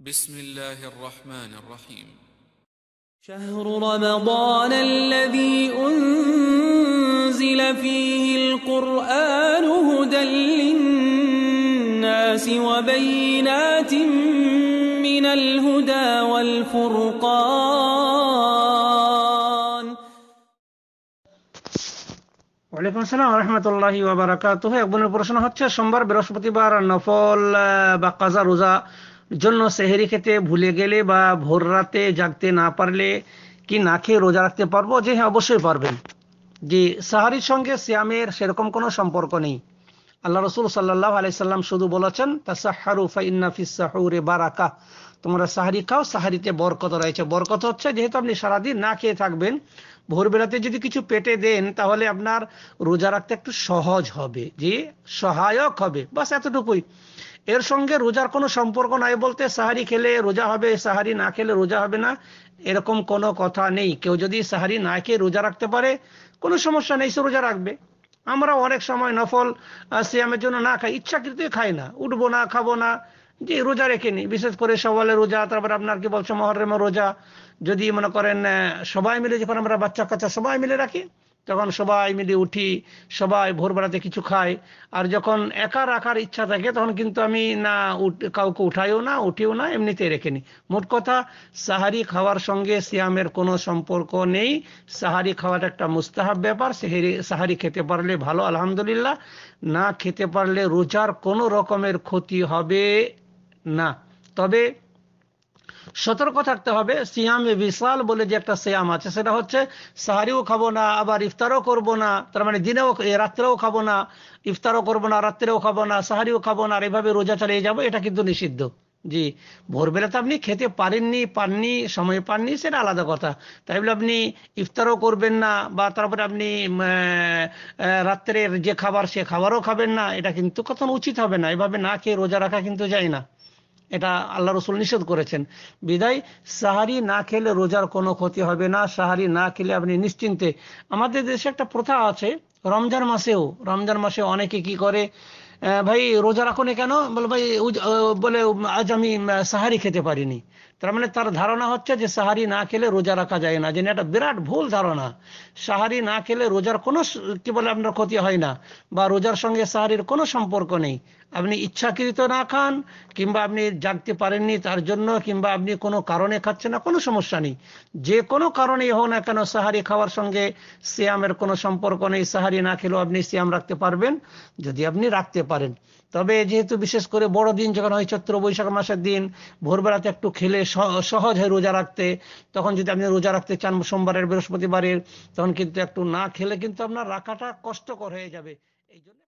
بسم الله الرحمن الرحيم شهر رمضان الذي أنزل فيه القرآن هدى للناس وبينات من الهدى والفرقان وعليكم السلام ورحمة الله وبركاته يقبل البرشنة হচ্ছে شمبر برشبتي নফল বা কাজা রোজা জন্য সেহেরি খেতে ভুলে গেলে বা ভোর রাতে জাগতে না পারলে কি না খেয়ে রোজা রাখতে পারবো যে হ্যাঁ অবশ্যই পারবেন যে সাহারির সঙ্গে শ্যামের সেরকম কোনো সম্পর্ক নেই আল্লাহ রসুল সাল্লাহ আলাইসাল্লাম শুধু বলেছেন তাসাহারু ফাইনাফিসাহুরে বারাকা তোমরা সাহারি খাও সাহারিতে বরকত রয়েছে বরকত হচ্ছে যেহেতু আপনি সারাদিন না খেয়ে থাকবেন ভোরবেলাতে যদি কিছু পেটে দেন তাহলে আপনার রোজা রাখতে একটু সহজ হবে যে সহায়ক হবে বাস এতটুকুই এর সঙ্গে রোজার কোনো সম্পর্ক নাই বলতে সাহারি খেলে রোজা হবে সাহারি না খেলে রোজা হবে না এরকম কোনো কথা নেই কেউ যদি সাহারি না খেয়ে রোজা রাখতে পারে কোনো সমস্যা নেই সে রোজা রাখবে আমরা অনেক সময় নফল সিয়ামের জন্য না খাই ইচ্ছাকৃত খাই না উঠবো না খাবো না যে রোজা রেখে নি বিশেষ করে সবালে রোজা তারপর আপনার কি বলছো মহরমে রোজা যদি মনে করেন সবাই মিলে যখন আমরা বাচ্চা কাচ্চা সবাই মিলে রাখি তখন সবাই মিলে উঠি সবাই ভোরবেলাতে কিছু খাই আর যখন একা রাখার ইচ্ছা থাকে তখন কিন্তু আমি না কাউকে উঠাইও না উঠিও না এমনিতে রেখে নিই মোট কথা সাহারি খাওয়ার সঙ্গে সিয়ামের কোনো সম্পর্ক নেই সাহারি খাওয়াটা একটা মুস্তাহাব ব্যাপার সেহারি সাহারি খেতে পারলে ভালো আলহামদুলিল্লাহ না খেতে পারলে রোজার কোনো রকমের ক্ষতি হবে না তবে সতর্ক থাকতে হবে সিয়াম বিশাল বলে যে একটা সিয়াম আছে সেটা হচ্ছে সাহারিও খাবো না আবার ইফতারও করব না তার মানে দিনেও রাত্রেও খাবো না ইফতারও করবো না রাত্রেও খাবো না সাহারিও খাবো না আর এভাবে রোজা চালিয়ে যাবো এটা কিন্তু নিষিদ্ধ জি ভোরবেলা তো আপনি খেতে পারেননি পাননি সময় পাননি সেটা আলাদা কথা তাই বলে আপনি ইফতারও করবেন না বা তারপরে আপনি রাত্রের যে খাবার সে খাবারও খাবেন না এটা কিন্তু কখনো উচিত হবে না এভাবে না খেয়ে রোজা রাখা কিন্তু যায় না এটা আল্লাহ রসুল নিষেধ করেছেন বিদায় সাহারি না খেলে রোজার কোনো ক্ষতি হবে না সাহারি না খেলে আপনি নিশ্চিন্তে আমাদের দেশে একটা প্রথা আছে রমজান মাসেও রমজান মাসে অনেকে কি করে ভাই রোজা রাখো কেন বলে ভাই বলে আজ আমি সাহারি খেতে পারিনি তার মানে তার ধারণা হচ্ছে যে সাহারি না খেলে রোজা রাখা যায় না যেন একটা বিরাট ভুল ধারণা সাহারি না খেলে রোজার কোনো কি বলে আপনার ক্ষতি হয় না বা রোজার সঙ্গে সাহারির কোনো সম্পর্ক নেই আপনি ইচ্ছাকৃত না খান কিংবা আপনি জাগতে পারেননি তার জন্য কিংবা আপনি কোনো কারণে খাচ্ছেন না কোনো সমস্যা নেই যে কোনো কারণেই হোক না কেন সাহারি খাওয়ার সঙ্গে শ্যামের কোনো সম্পর্ক নেই সাহারি না খেলেও আপনি শ্যাম রাখতে পারবেন যদি আপনি রাখতে পারেন তবে যেহেতু বিশেষ করে বড় দিন যখন হয় চৈত্র বৈশাখ মাসের দিন ভোরবেলাতে একটু খেলে সহজ হয় রোজা রাখতে তখন যদি আপনি রোজা রাখতে চান সোমবারের বৃহস্পতিবারের তখন কিন্তু একটু না খেলে কিন্তু আপনার রাখাটা কষ্টকর হয়ে যাবে এই জন্য